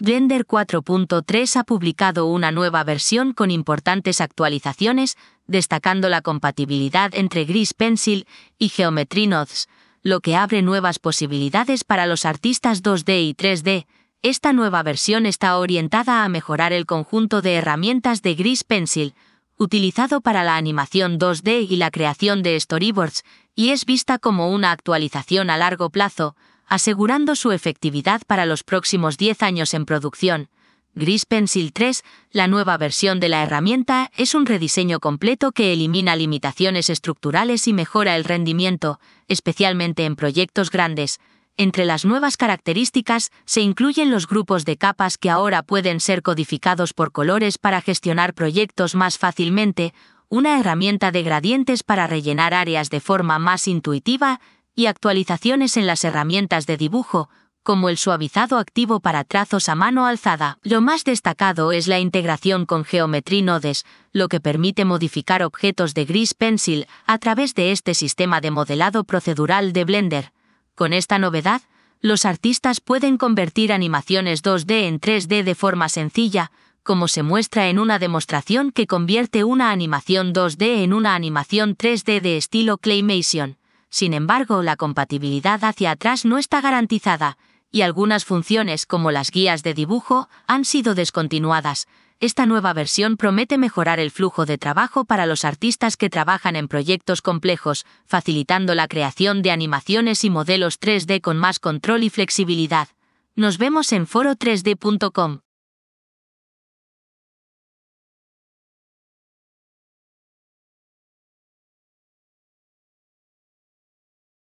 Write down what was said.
Blender 4.3 ha publicado una nueva versión con importantes actualizaciones, destacando la compatibilidad entre Gris Pencil y Geometry Nodes, lo que abre nuevas posibilidades para los artistas 2D y 3D. Esta nueva versión está orientada a mejorar el conjunto de herramientas de Gris Pencil, utilizado para la animación 2D y la creación de storyboards, y es vista como una actualización a largo plazo, asegurando su efectividad para los próximos 10 años en producción. Gris Pencil 3, la nueva versión de la herramienta, es un rediseño completo que elimina limitaciones estructurales y mejora el rendimiento, especialmente en proyectos grandes. Entre las nuevas características se incluyen los grupos de capas que ahora pueden ser codificados por colores para gestionar proyectos más fácilmente, una herramienta de gradientes para rellenar áreas de forma más intuitiva y actualizaciones en las herramientas de dibujo, como el suavizado activo para trazos a mano alzada. Lo más destacado es la integración con Geometry Nodes, lo que permite modificar objetos de Gris Pencil a través de este sistema de modelado procedural de Blender. Con esta novedad, los artistas pueden convertir animaciones 2D en 3D de forma sencilla, como se muestra en una demostración que convierte una animación 2D en una animación 3D de estilo Claymation. Sin embargo, la compatibilidad hacia atrás no está garantizada, y algunas funciones como las guías de dibujo han sido descontinuadas. Esta nueva versión promete mejorar el flujo de trabajo para los artistas que trabajan en proyectos complejos, facilitando la creación de animaciones y modelos 3D con más control y flexibilidad. Nos vemos en foro3d.com.